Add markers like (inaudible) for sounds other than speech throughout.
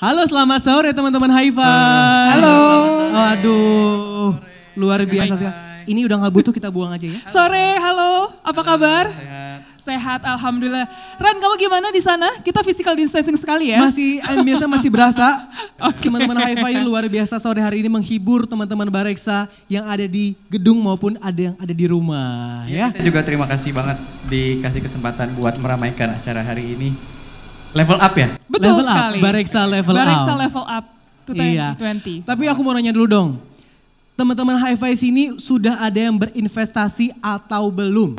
Halo selamat sore teman-teman Haifa. Halo. Halo. Aduh, luar biasa sih. Ini udah nggak butuh kita buang aja ya. (laughs) Sore, halo. Apa kabar? Sehat, alhamdulillah. Ran, kamu gimana di sana? Kita physical distancing sekali ya. Masih, eh, biasa masih berasa. (laughs) okay. Teman-teman Haifa ini luar biasa sore hari ini menghibur teman-teman Bareksa yang ada di gedung maupun ada yang ada di rumah. Ya, ya. Kita juga terima kasih banget dikasih kesempatan buat meramaikan acara hari ini. Level up ya? Betul level sekali. Up. Bareksa level Bareksa up. Bareksa level up. 2020. Iya. Tapi aku mau nanya dulu dong. Teman-teman HiFi sini sudah ada yang berinvestasi atau belum?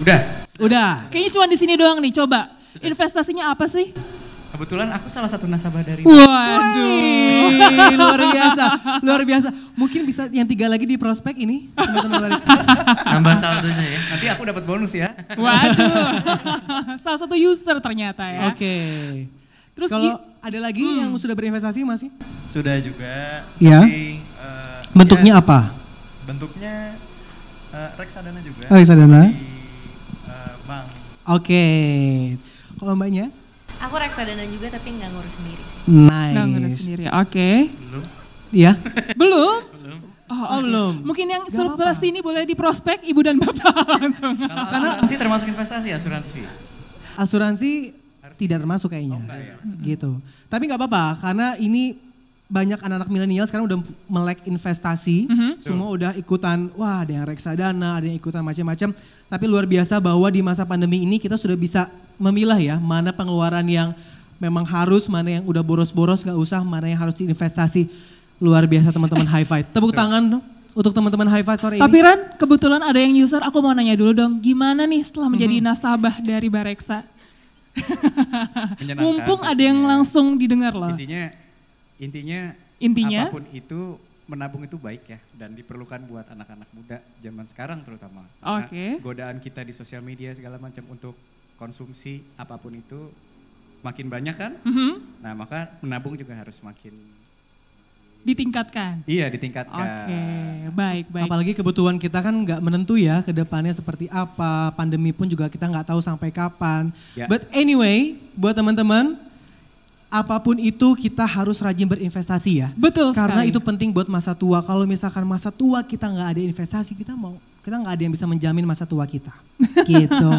Udah. Udah. Kayaknya cuma di sini doang nih, coba. Investasinya apa sih? Kebetulan aku salah satu nasabah dari Waduh. luar biasa, luar biasa. Mungkin bisa yang tiga lagi di prospek ini, teman-teman Nambah saldonya ya. Nanti aku dapat bonus ya. Waduh, (laughs) salah satu user ternyata ya. Oke. Okay. Terus kalau ada lagi hmm. yang sudah berinvestasi masih? Sudah juga. Iya. uh, bentuknya ya, apa? Bentuknya uh, reksadana juga. Oh, reksadana. uh, bank. Oke. Okay. Kalau mbaknya? Aku reksadana juga tapi nggak ngurus sendiri. Nice. Nggak ngurus sendiri. Oke. Okay. Belum. Iya. Belum. Oh, oh belum. Mungkin yang Gak surplus ini boleh diprospek ibu dan bapak (laughs) langsung. Kalau Karena asuransi termasuk investasi asuransi. Asuransi tidak termasuk kayaknya. Oh, ya. Gitu. Tapi nggak apa-apa karena ini banyak anak-anak milenial sekarang udah melek investasi, mm -hmm. semua udah ikutan, wah ada yang reksadana, ada yang ikutan macam-macam. Tapi luar biasa bahwa di masa pandemi ini kita sudah bisa memilah ya mana pengeluaran yang memang harus, mana yang udah boros-boros gak usah, mana yang harus diinvestasi. Luar biasa teman-teman high five. Tepuk tangan dong untuk teman-teman five sore Sorry. ini. Tapi Ran, kebetulan ada yang user, aku mau nanya dulu dong, gimana nih setelah menjadi mm-hmm. nasabah dari Bareksa? (laughs) Mumpung ada yang langsung didengar loh. Intinya, intinya, intinya apapun itu menabung itu baik ya dan diperlukan buat anak-anak muda zaman sekarang terutama. Oke. Okay. Godaan kita di sosial media segala macam untuk konsumsi apapun itu semakin banyak kan. Mm-hmm. Nah maka menabung juga harus semakin ditingkatkan. Iya, ditingkatkan. Oke, okay. baik, baik. Apalagi kebutuhan kita kan nggak menentu ya ke depannya seperti apa. Pandemi pun juga kita nggak tahu sampai kapan. Yeah. But anyway, buat teman-teman, apapun itu kita harus rajin berinvestasi ya. Betul Karena itu penting buat masa tua. Kalau misalkan masa tua kita nggak ada investasi, kita mau kita nggak ada yang bisa menjamin masa tua kita. (laughs) gitu.